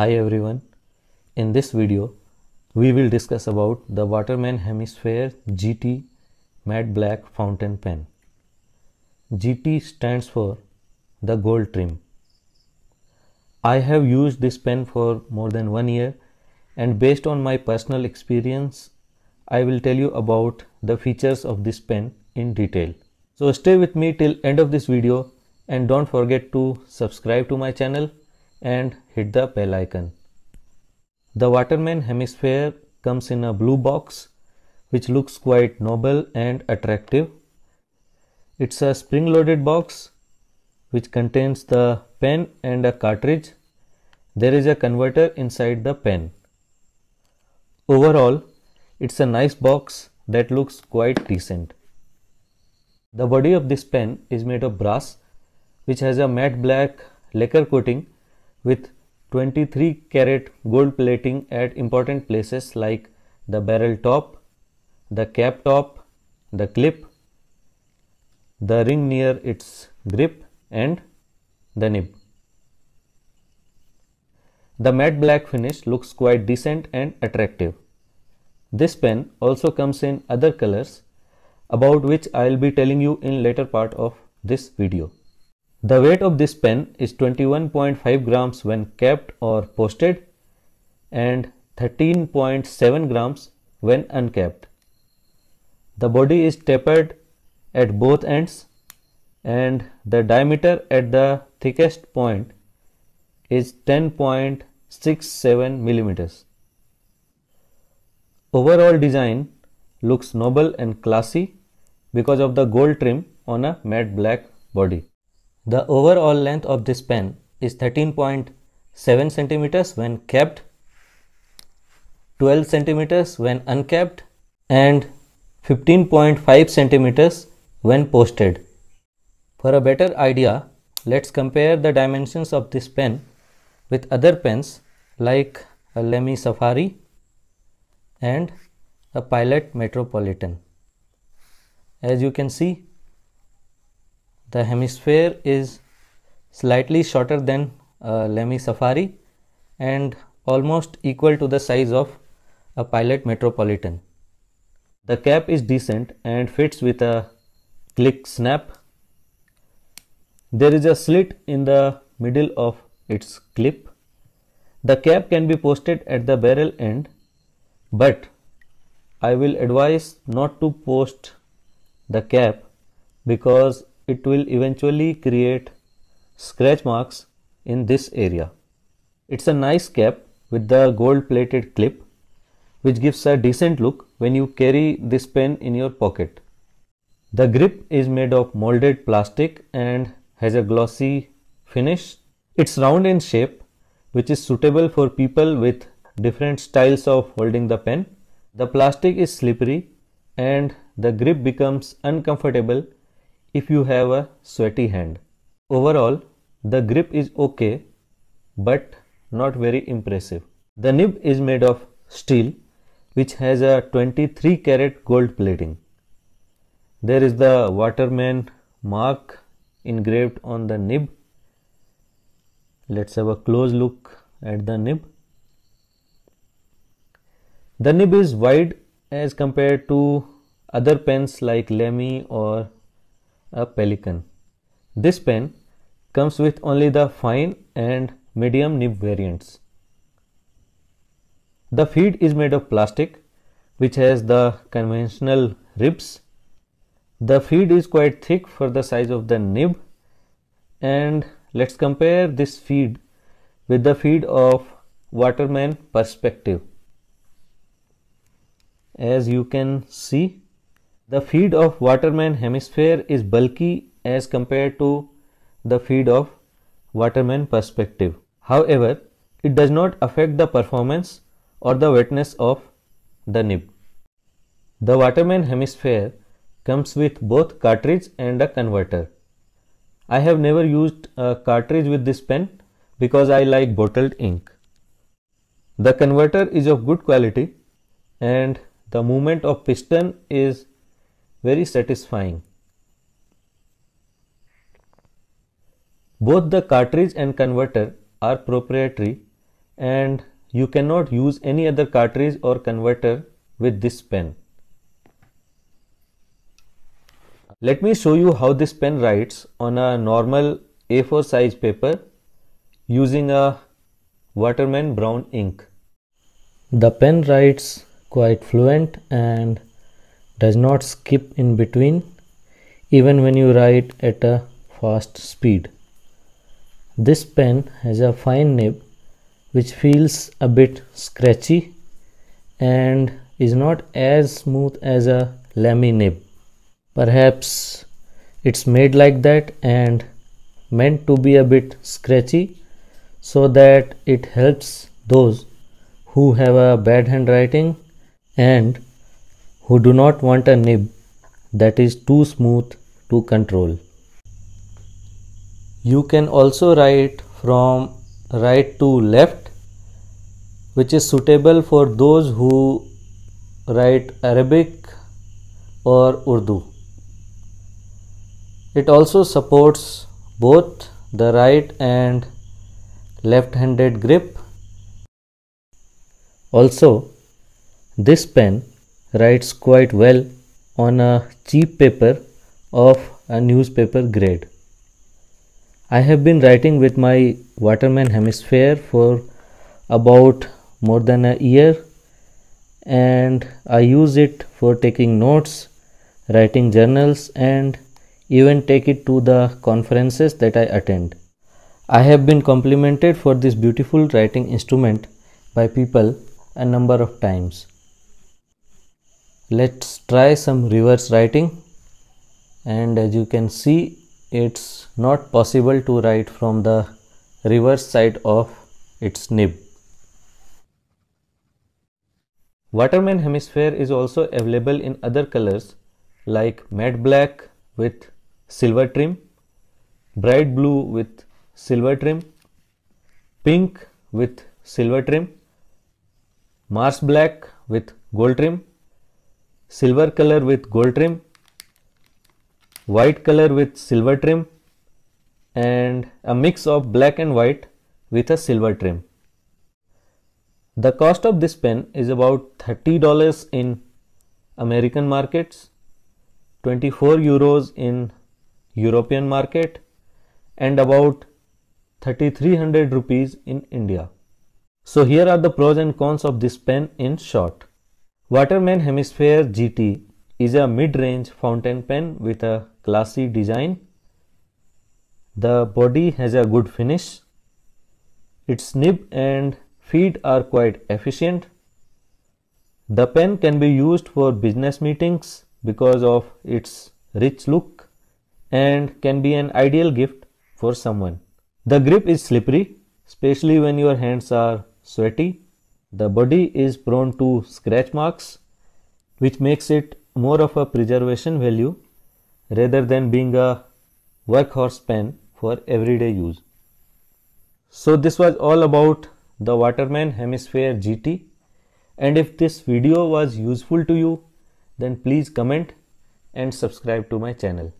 Hi everyone, in this video we will discuss about the Waterman Hemisphere GT matte black fountain pen. GT stands for the gold trim. I have used this pen for more than one year and based on my personal experience I will tell you about the features of this pen in detail. So stay with me till end of this video and don't forget to subscribe to my channel and hit the bell icon. The Waterman hemisphere comes in a blue box which looks quite noble and attractive. It's a spring loaded box which contains the pen and a cartridge. There is a converter inside the pen. Overall, it's a nice box that looks quite decent. The body of this pen is made of brass which has a matte black lacquer coating with 23 karat gold plating at important places like the barrel top, the cap top, the clip, the ring near its grip and the nib. The matte black finish looks quite decent and attractive. This pen also comes in other colors about which I will be telling you in later part of this video. The weight of this pen is 21.5 grams when capped or posted and 13.7 grams when uncapped. The body is tapered at both ends and the diameter at the thickest point is 10.67 millimeters. Overall design looks noble and classy because of the gold trim on a matte black body. The overall length of this pen is 13.7 centimeters when capped, 12 centimeters when uncapped, and 15.5 centimeters when posted. For a better idea, let's compare the dimensions of this pen with other pens like a Lemmy Safari and a Pilot Metropolitan. As you can see, the hemisphere is slightly shorter than uh, Lemmy Safari and almost equal to the size of a pilot metropolitan. The cap is decent and fits with a click snap. There is a slit in the middle of its clip. The cap can be posted at the barrel end, but I will advise not to post the cap because it will eventually create scratch marks in this area. It's a nice cap with the gold plated clip which gives a decent look when you carry this pen in your pocket. The grip is made of molded plastic and has a glossy finish. It's round in shape which is suitable for people with different styles of holding the pen. The plastic is slippery and the grip becomes uncomfortable if you have a sweaty hand. Overall, the grip is okay but not very impressive. The nib is made of steel which has a 23 karat gold plating. There is the waterman mark engraved on the nib. Let's have a close look at the nib. The nib is wide as compared to other pens like Lemmy or a pelican. This pen comes with only the fine and medium nib variants. The feed is made of plastic which has the conventional ribs. The feed is quite thick for the size of the nib and let's compare this feed with the feed of Waterman perspective. As you can see the feed of waterman hemisphere is bulky as compared to the feed of waterman perspective. However, it does not affect the performance or the wetness of the nib. The waterman hemisphere comes with both cartridge and a converter. I have never used a cartridge with this pen because I like bottled ink. The converter is of good quality and the movement of piston is very satisfying. Both the cartridge and converter are proprietary and you cannot use any other cartridge or converter with this pen. Let me show you how this pen writes on a normal A4 size paper using a Waterman brown ink. The pen writes quite fluent and does not skip in between even when you write at a fast speed. This pen has a fine nib which feels a bit scratchy and is not as smooth as a lamy nib. Perhaps it's made like that and meant to be a bit scratchy so that it helps those who have a bad handwriting and who do not want a nib that is too smooth to control. You can also write from right to left which is suitable for those who write Arabic or Urdu. It also supports both the right and left handed grip. Also, this pen writes quite well on a cheap paper of a newspaper grade. I have been writing with my Waterman Hemisphere for about more than a year and I use it for taking notes, writing journals and even take it to the conferences that I attend. I have been complimented for this beautiful writing instrument by people a number of times let's try some reverse writing and as you can see it's not possible to write from the reverse side of its nib. Waterman Hemisphere is also available in other colors like matte black with silver trim, bright blue with silver trim, pink with silver trim, Mars black with gold trim silver color with gold trim, white color with silver trim and a mix of black and white with a silver trim. The cost of this pen is about $30 in American markets, 24 euros in European market and about 3300 rupees in India. So here are the pros and cons of this pen in short. Waterman Hemisphere GT is a mid-range fountain pen with a classy design. The body has a good finish. Its nib and feet are quite efficient. The pen can be used for business meetings because of its rich look and can be an ideal gift for someone. The grip is slippery, especially when your hands are sweaty the body is prone to scratch marks, which makes it more of a preservation value rather than being a workhorse pen for everyday use. So this was all about the Waterman Hemisphere GT and if this video was useful to you then please comment and subscribe to my channel.